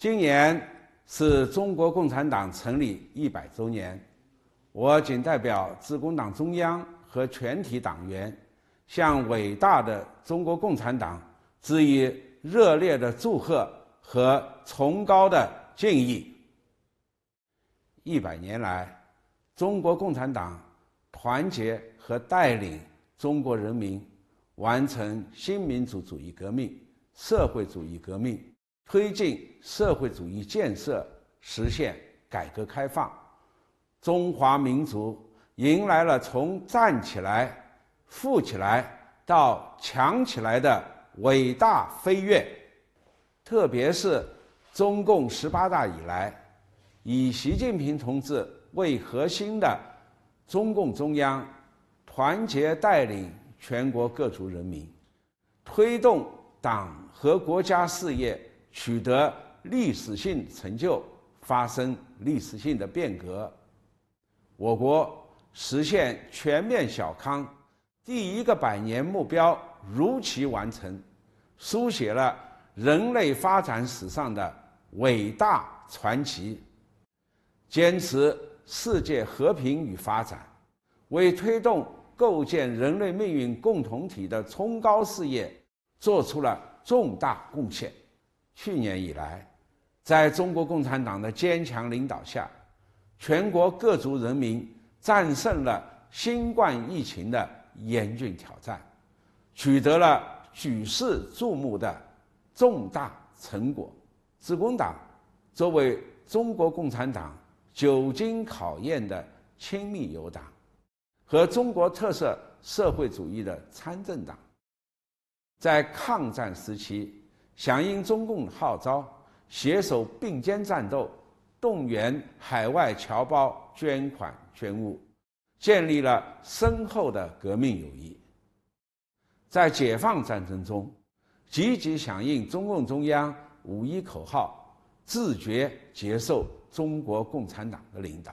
今年是中国共产党成立一百周年，我谨代表自公党中央和全体党员，向伟大的中国共产党致以热烈的祝贺和崇高的敬意。一百年来，中国共产党团结和带领中国人民完成新民主主义革命、社会主义革命。推进社会主义建设，实现改革开放，中华民族迎来了从站起来、富起来到强起来的伟大飞跃。特别是中共十八大以来，以习近平同志为核心的中共中央团结带领全国各族人民，推动党和国家事业。取得历史性成就，发生历史性的变革，我国实现全面小康，第一个百年目标如期完成，书写了人类发展史上的伟大传奇。坚持世界和平与发展，为推动构建人类命运共同体的崇高事业做出了重大贡献。去年以来，在中国共产党的坚强领导下，全国各族人民战胜了新冠疫情的严峻挑战，取得了举世瞩目的重大成果。职工党作为中国共产党久经考验的亲密友党，和中国特色社会主义的参政党，在抗战时期。响应中共号召，携手并肩战斗，动员海外侨胞捐款捐物，建立了深厚的革命友谊。在解放战争中，积极响应中共中央“五一”口号，自觉接受中国共产党的领导。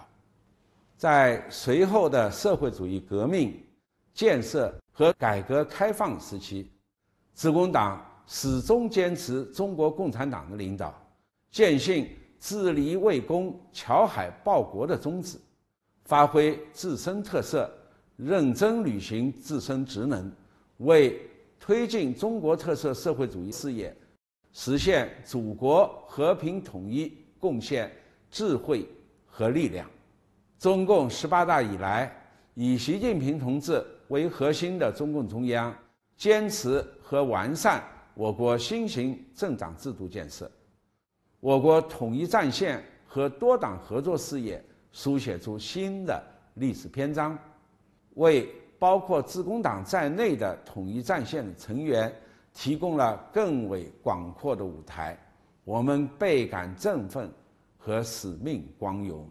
在随后的社会主义革命、建设和改革开放时期，自工党。始终坚持中国共产党的领导，坚信“自理为公，桥海报国”的宗旨，发挥自身特色，认真履行自身职能，为推进中国特色社会主义事业、实现祖国和平统一贡献智慧和力量。中共十八大以来，以习近平同志为核心的中共中央坚持和完善。我国新型政党制度建设，我国统一战线和多党合作事业书写出新的历史篇章，为包括自公党在内的统一战线成员提供了更为广阔的舞台，我们倍感振奋和使命光荣。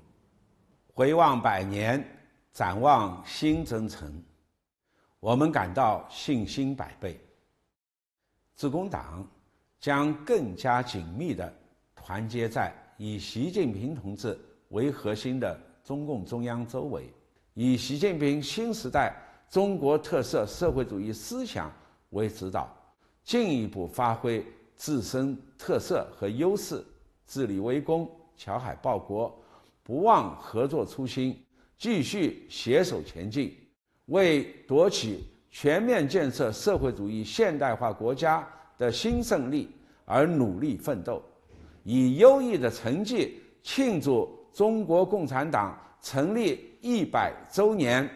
回望百年，展望新征程，我们感到信心百倍。自公党将更加紧密地团结在以习近平同志为核心的中共中央周围，以习近平新时代中国特色社会主义思想为指导，进一步发挥自身特色和优势，自理为公，侨海报国，不忘合作初心，继续携手前进，为夺取。全面建设社会主义现代化国家的新胜利而努力奋斗，以优异的成绩庆祝中国共产党成立一百周年。